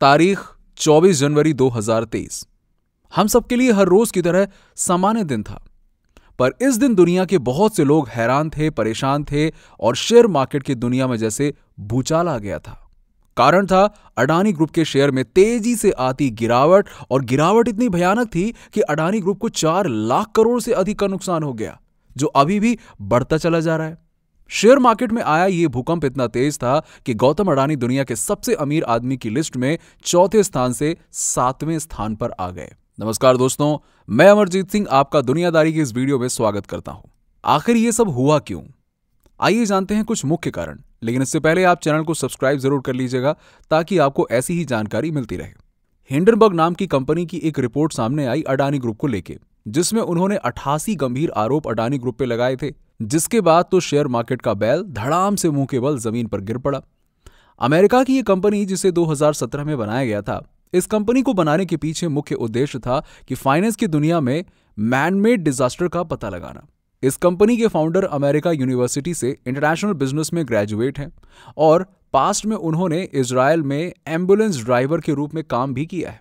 तारीख 24 जनवरी 2023 हम सबके लिए हर रोज की तरह सामान्य दिन था पर इस दिन दुनिया के बहुत से लोग हैरान थे परेशान थे और शेयर मार्केट की दुनिया में जैसे भूचाल आ गया था कारण था अडानी ग्रुप के शेयर में तेजी से आती गिरावट और गिरावट इतनी भयानक थी कि अडानी ग्रुप को चार लाख करोड़ से अधिक का नुकसान हो गया जो अभी भी बढ़ता चला जा रहा है शेयर मार्केट में आया ये भूकंप इतना तेज था कि गौतम अडानी दुनिया के सबसे अमीर आदमी की लिस्ट में चौथे स्थान से सातवें स्थान पर आ गए नमस्कार दोस्तों मैं अमरजीत सिंह आपका दुनियादारी के इस वीडियो में स्वागत करता हूं आखिर ये सब हुआ क्यों आइए जानते हैं कुछ मुख्य कारण लेकिन इससे पहले आप चैनल को सब्सक्राइब जरूर कर लीजिएगा ताकि आपको ऐसी ही जानकारी मिलती रहे हिंडनबर्ग नाम की कंपनी की एक रिपोर्ट सामने आई अडानी ग्रुप को लेकर जिसमें उन्होंने अठासी गंभीर आरोप अडानी ग्रुप पे लगाए थे जिसके बाद तो शेयर मार्केट का बैल धड़ाम से मुंह के बल जमीन पर गिर पड़ा अमेरिका की यह कंपनी जिसे 2017 में बनाया गया था इस कंपनी को बनाने के पीछे मुख्य उद्देश्य था कि फाइनेंस की दुनिया में मैनमेड डिजास्टर का पता लगाना इस कंपनी के फाउंडर अमेरिका यूनिवर्सिटी से इंटरनेशनल बिजनेस में ग्रेजुएट हैं और पास्ट में उन्होंने इसराइल में एम्बुलेंस ड्राइवर के रूप में काम भी किया है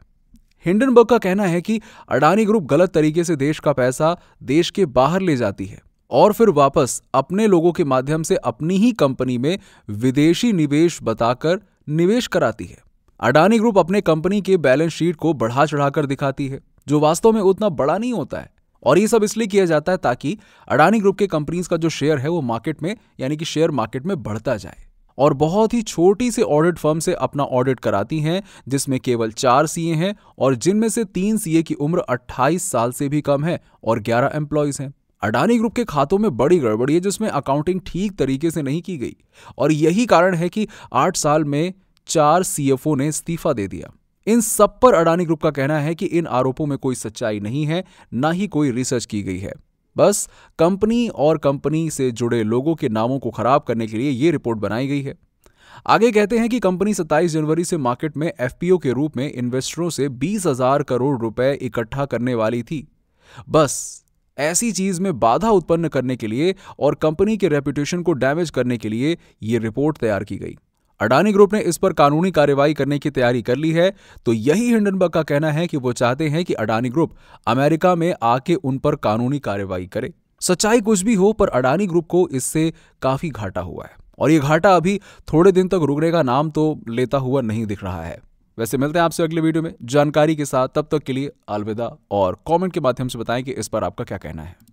हिंडनबर्ग का कहना है कि अडानी ग्रुप गलत तरीके से देश का पैसा देश के बाहर ले जाती है और फिर वापस अपने लोगों के माध्यम से अपनी ही कंपनी में विदेशी निवेश बताकर निवेश कराती है अडानी ग्रुप अपने कंपनी के बैलेंस शीट को बढ़ा चढ़ाकर दिखाती है जो वास्तव में उतना बड़ा नहीं होता है और ये सब इसलिए किया जाता है ताकि अडानी ग्रुप के कंपनीज का जो शेयर है वो मार्केट में यानी कि शेयर मार्केट में बढ़ता जाए और बहुत ही छोटी से ऑडिट फर्म से अपना ऑडिट कराती हैं जिसमें केवल चार सीए हैं और जिनमें से तीन सीए की उम्र 28 साल से भी कम है और 11 एम्प्लॉयज हैं अडानी ग्रुप के खातों में बड़ी गड़बड़ी है जिसमें अकाउंटिंग ठीक तरीके से नहीं की गई और यही कारण है कि आठ साल में चार सीएफओ ने इस्तीफा दे दिया इन सब पर अडानी ग्रुप का कहना है कि इन आरोपों में कोई सच्चाई नहीं है ना ही कोई रिसर्च की गई है बस कंपनी और कंपनी से जुड़े लोगों के नामों को खराब करने के लिए यह रिपोर्ट बनाई गई है आगे कहते हैं कि कंपनी 27 जनवरी से मार्केट में एफपीओ के रूप में इन्वेस्टरों से बीस हजार करोड़ रुपए इकट्ठा करने वाली थी बस ऐसी चीज में बाधा उत्पन्न करने के लिए और कंपनी के रेपुटेशन को डैमेज करने के लिए ये रिपोर्ट तैयार की गई अडानी ग्रुप ने इस पर कानूनी कार्रवाई करने की तैयारी कर ली है तो यही हिंडनबर्ग का कहना है कि वो चाहते हैं कि अडानी ग्रुप अमेरिका में आके उन पर कानूनी कार्रवाई करे सच्चाई कुछ भी हो पर अडानी ग्रुप को इससे काफी घाटा हुआ है और ये घाटा अभी थोड़े दिन तक रुकने का नाम तो लेता हुआ नहीं दिख रहा है वैसे मिलते हैं आपसे अगले वीडियो में जानकारी के साथ तब तक के लिए अलविदा और कमेंट के माध्यम से बताएं कि इस पर आपका क्या कहना है